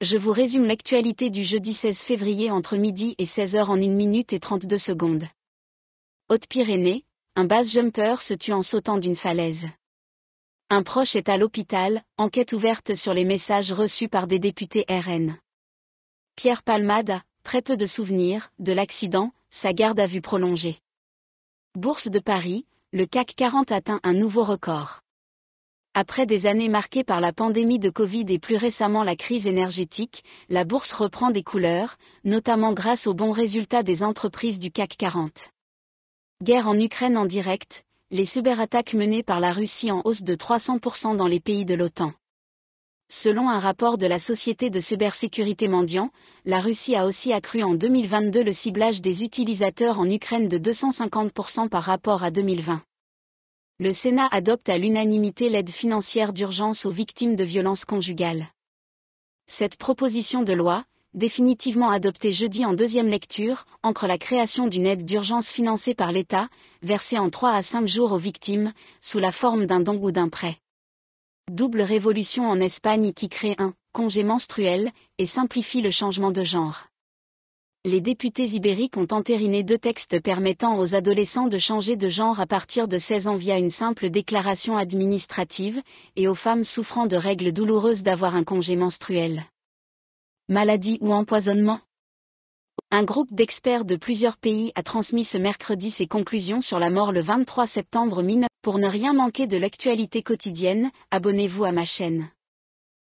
je vous résume l'actualité du jeudi 16 février entre midi et 16h en 1 minute et 32 secondes. Haute-Pyrénées, un base jumper se tue en sautant d'une falaise. Un proche est à l'hôpital, enquête ouverte sur les messages reçus par des députés RN. Pierre Palmade très peu de souvenirs de l'accident, sa garde à vue prolongée. Bourse de Paris, le CAC 40 atteint un nouveau record. Après des années marquées par la pandémie de Covid et plus récemment la crise énergétique, la bourse reprend des couleurs, notamment grâce aux bons résultats des entreprises du CAC 40. Guerre en Ukraine en direct, les cyberattaques menées par la Russie en hausse de 300% dans les pays de l'OTAN. Selon un rapport de la Société de cybersécurité Mendiant, la Russie a aussi accru en 2022 le ciblage des utilisateurs en Ukraine de 250% par rapport à 2020 le Sénat adopte à l'unanimité l'aide financière d'urgence aux victimes de violences conjugales. Cette proposition de loi, définitivement adoptée jeudi en deuxième lecture, ancre la création d'une aide d'urgence financée par l'État, versée en 3 à 5 jours aux victimes, sous la forme d'un don ou d'un prêt. Double révolution en Espagne qui crée un congé menstruel et simplifie le changement de genre les députés ibériques ont entériné deux textes permettant aux adolescents de changer de genre à partir de 16 ans via une simple déclaration administrative, et aux femmes souffrant de règles douloureuses d'avoir un congé menstruel. Maladie ou empoisonnement Un groupe d'experts de plusieurs pays a transmis ce mercredi ses conclusions sur la mort le 23 septembre 19. Pour ne rien manquer de l'actualité quotidienne, abonnez-vous à ma chaîne.